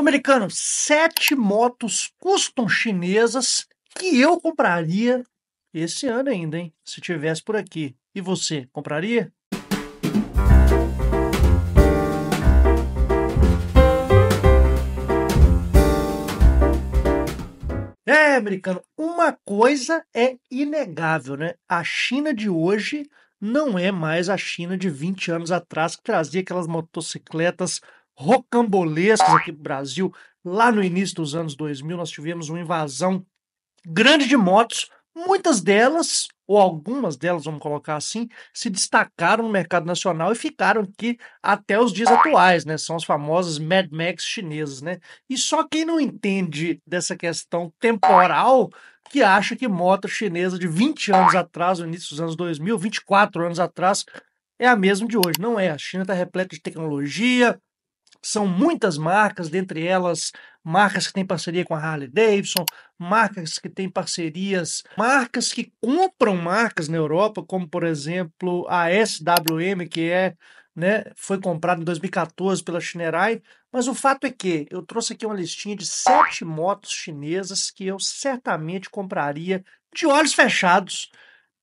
Americano, sete motos custom chinesas que eu compraria esse ano ainda, hein? Se tivesse por aqui. E você, compraria? É, americano, uma coisa é inegável, né? A China de hoje não é mais a China de 20 anos atrás que trazia aquelas motocicletas rocambolescas aqui no Brasil. Lá no início dos anos 2000, nós tivemos uma invasão grande de motos. Muitas delas, ou algumas delas, vamos colocar assim, se destacaram no mercado nacional e ficaram aqui até os dias atuais, né? São as famosas Mad Max chinesas, né? E só quem não entende dessa questão temporal que acha que moto chinesa de 20 anos atrás, no início dos anos 2000, 24 anos atrás, é a mesma de hoje. Não é. A China está repleta de tecnologia, são muitas marcas, dentre elas marcas que têm parceria com a Harley Davidson, marcas que têm parcerias, marcas que compram marcas na Europa, como por exemplo a SWM, que é, né, foi comprada em 2014 pela Shinerai. Mas o fato é que eu trouxe aqui uma listinha de sete motos chinesas que eu certamente compraria de olhos fechados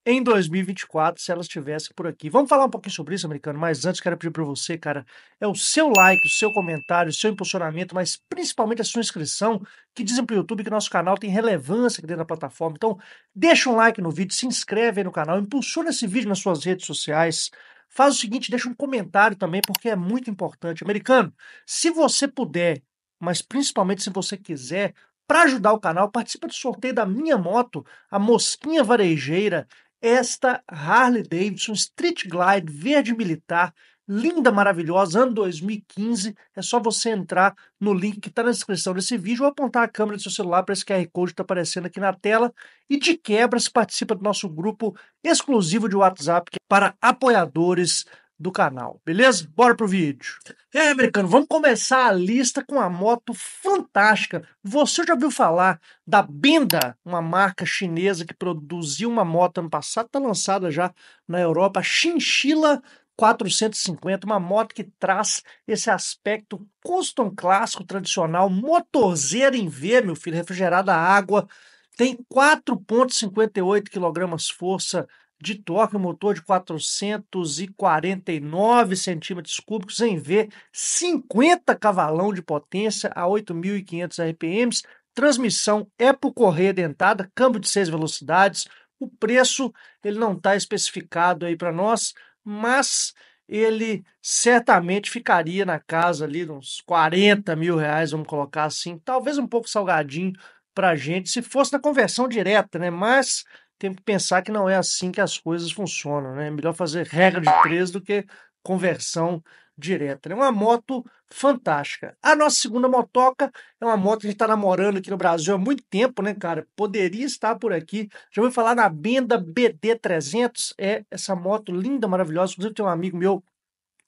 em 2024 se elas estivessem por aqui. Vamos falar um pouquinho sobre isso, americano, mas antes quero pedir para você, cara, é o seu like, o seu comentário, o seu impulsionamento, mas principalmente a sua inscrição, que dizem para o YouTube que nosso canal tem relevância aqui dentro da plataforma. Então, deixa um like no vídeo, se inscreve aí no canal, impulsiona esse vídeo nas suas redes sociais. Faz o seguinte, deixa um comentário também, porque é muito importante. Americano, se você puder, mas principalmente se você quiser, para ajudar o canal, participa do sorteio da minha moto, a Mosquinha Varejeira, esta Harley Davidson Street Glide verde militar, linda, maravilhosa, ano 2015. É só você entrar no link que está na descrição desse vídeo ou apontar a câmera do seu celular para esse QR Code que está aparecendo aqui na tela. E de quebra, se participa do nosso grupo exclusivo de WhatsApp é para apoiadores do canal, beleza? Bora pro vídeo. E é, aí, americano, vamos começar a lista com uma moto fantástica. Você já ouviu falar da Benda, uma marca chinesa que produziu uma moto ano passado, tá lançada já na Europa, Chinchilla 450, uma moto que traz esse aspecto custom clássico tradicional, motorzeira em V, meu filho, refrigerada a água, tem 4.58 kg força de torque, um motor de 449 centímetros cúbicos em V, 50 cavalão de potência a 8.500 RPMs, transmissão é por correia dentada, câmbio de seis velocidades. O preço ele não está especificado aí para nós, mas ele certamente ficaria na casa ali uns 40 mil reais, vamos colocar assim, talvez um pouco salgadinho para gente, se fosse na conversão direta, né? Mas tem que pensar que não é assim que as coisas funcionam, né? É melhor fazer regra de três do que conversão direta. É né? uma moto fantástica. A nossa segunda motoca é uma moto que a gente está namorando aqui no Brasil há muito tempo, né, cara? Poderia estar por aqui. Já vou falar na Benda BD300. É essa moto linda, maravilhosa. Inclusive, tem um amigo meu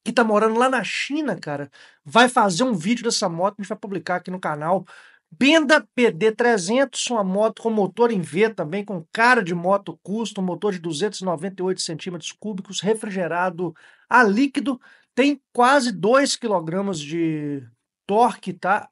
que tá morando lá na China, cara. Vai fazer um vídeo dessa moto, a gente vai publicar aqui no canal. Benda PD300, uma moto com motor em V também, com cara de moto custom, motor de 298 centímetros cúbicos, refrigerado a líquido, tem quase 2 kg de torque, tá?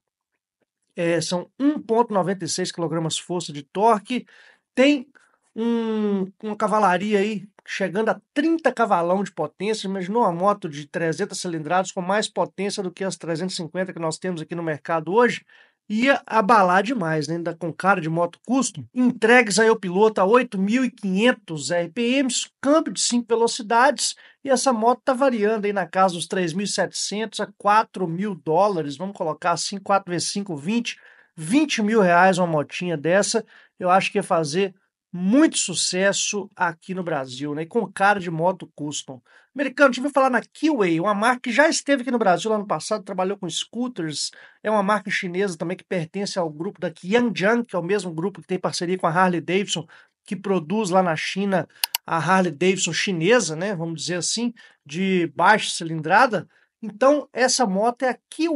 É, são 1,96 kg força de torque, tem um, uma cavalaria aí chegando a 30 cavalão de potência. Imaginou uma moto de 300 cilindradas com mais potência do que as 350 que nós temos aqui no mercado hoje? ia abalar demais, né? ainda com cara de moto custom, entregues aí ao piloto a 8.500 RPMs, câmbio de 5 velocidades, e essa moto tá variando aí na casa dos 3.700 a 4.000 dólares, vamos colocar assim, 4 vezes 5, 20, 20 mil reais uma motinha dessa, eu acho que ia fazer muito sucesso aqui no Brasil, né? E com cara de moto custom. Americano, tive falar na Keyway, uma marca que já esteve aqui no Brasil no ano passado, trabalhou com scooters, é uma marca chinesa também que pertence ao grupo da Qianjiang, que é o mesmo grupo que tem parceria com a Harley Davidson, que produz lá na China a Harley Davidson chinesa, né? Vamos dizer assim, de baixa cilindrada. Então, essa moto é a K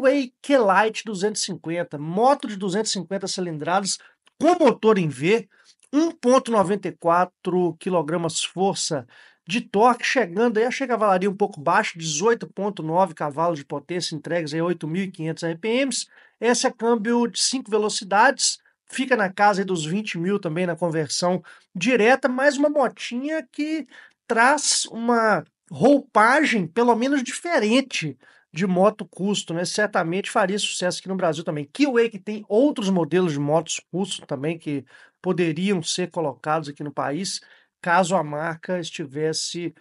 Lite 250, moto de 250 cilindradas com motor em V, 1,94 kg força de torque, chegando aí, a cavalaria um pouco baixo, 18,9 cavalos de potência entregues a 8.500 RPMs. Esse é câmbio de 5 velocidades, fica na casa dos 20 mil também na conversão direta, mais uma motinha que traz uma roupagem pelo menos diferente de moto custo, né? Certamente faria sucesso aqui no Brasil também. Kiwi que tem outros modelos de motos custo também que poderiam ser colocados aqui no país caso a marca estivesse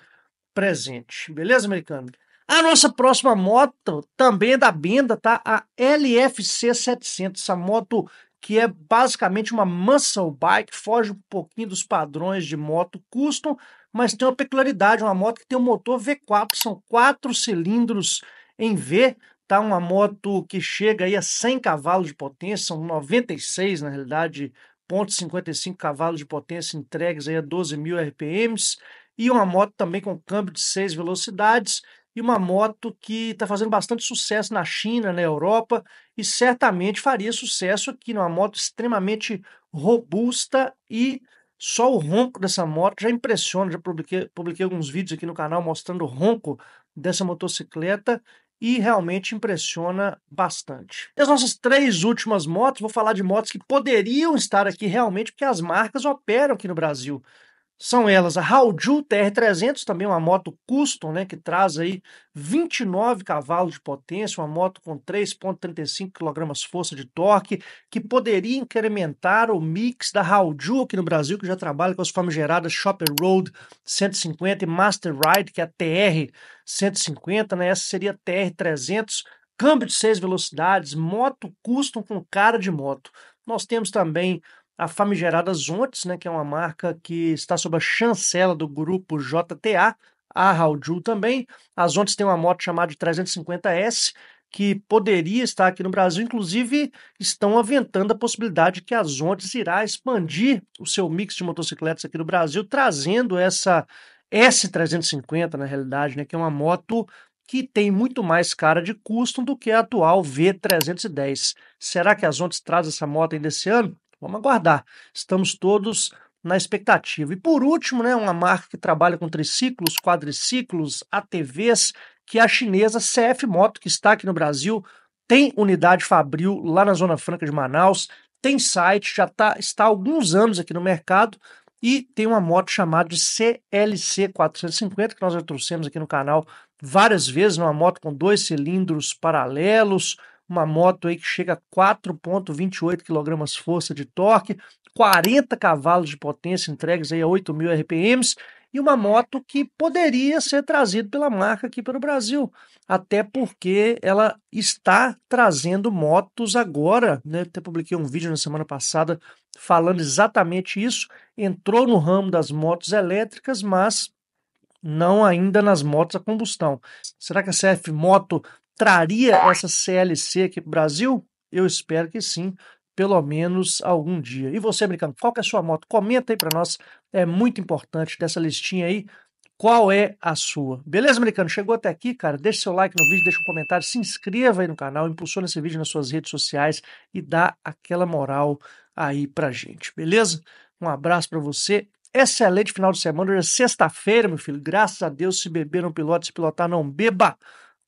presente. Beleza, americano? A nossa próxima moto também é da Benda, tá? A LFC 700, essa moto que é basicamente uma muscle bike, foge um pouquinho dos padrões de moto custom, mas tem uma peculiaridade, uma moto que tem um motor V4, são quatro cilindros em V, tá? Uma moto que chega aí a 100 cavalos de potência, são 96 na realidade 1.55 cavalos de potência entregues aí a 12 mil RPMs e uma moto também com câmbio de seis velocidades e uma moto que está fazendo bastante sucesso na China, na Europa e certamente faria sucesso aqui, uma moto extremamente robusta e só o ronco dessa moto já impressiona. Já publiquei, publiquei alguns vídeos aqui no canal mostrando o ronco dessa motocicleta e realmente impressiona bastante. E as nossas três últimas motos, vou falar de motos que poderiam estar aqui realmente, porque as marcas operam aqui no Brasil. São elas a Haoju TR300, também uma moto custom, né, que traz aí 29 cavalos de potência, uma moto com 3.35 kg força de torque, que poderia incrementar o mix da Haoju aqui no Brasil, que já trabalha com as famigeradas Shopper Road 150 e Master Ride, que é a TR 150, né? Essa seria a TR 300, câmbio de 6 velocidades, moto custom com cara de moto. Nós temos também a famigerada Zontes, né, que é uma marca que está sob a chancela do grupo JTA, a Raudju também. A Zontes tem uma moto chamada de 350S, que poderia estar aqui no Brasil, inclusive estão aventando a possibilidade que a Zontes irá expandir o seu mix de motocicletas aqui no Brasil, trazendo essa S350, na realidade, né, que é uma moto que tem muito mais cara de custom do que a atual V310. Será que a Zontes traz essa moto ainda esse ano? Vamos aguardar. Estamos todos na expectativa. E por último, né, uma marca que trabalha com triciclos, quadriciclos, ATVs, que é a chinesa CF Moto, que está aqui no Brasil, tem unidade Fabril lá na Zona Franca de Manaus, tem site, já tá, está há alguns anos aqui no mercado e tem uma moto chamada de CLC 450 que nós já trouxemos aqui no canal várias vezes, né, uma moto com dois cilindros paralelos, uma moto aí que chega a 4.28 kg força de torque, 40 cavalos de potência entregues aí a 8.000 RPMs e uma moto que poderia ser trazida pela marca aqui para o Brasil, até porque ela está trazendo motos agora, né? Até publiquei um vídeo na semana passada falando exatamente isso. Entrou no ramo das motos elétricas, mas não ainda nas motos a combustão. Será que a CF Moto traria essa CLC aqui para o Brasil? Eu espero que sim, pelo menos algum dia. E você, americano, qual é a sua moto? Comenta aí para nós, é muito importante dessa listinha aí. Qual é a sua? Beleza, americano? Chegou até aqui, cara? Deixa seu like no vídeo, deixa um comentário, se inscreva aí no canal, impulsiona esse vídeo nas suas redes sociais e dá aquela moral aí pra gente, beleza? Um abraço para você excelente final de semana. Hoje é sexta-feira, meu filho. Graças a Deus, se beber não pilota, se pilotar não beba.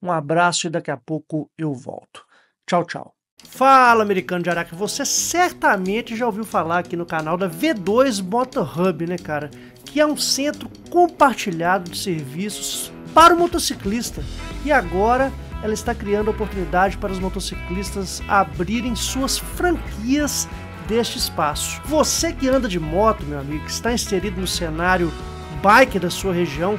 Um abraço e daqui a pouco eu volto. Tchau, tchau. Fala, americano de Araca. Você certamente já ouviu falar aqui no canal da V2 Motor Hub, né, cara? Que é um centro compartilhado de serviços para o motociclista. E agora ela está criando a oportunidade para os motociclistas abrirem suas franquias deste espaço. Você que anda de moto, meu amigo, que está inserido no cenário bike da sua região,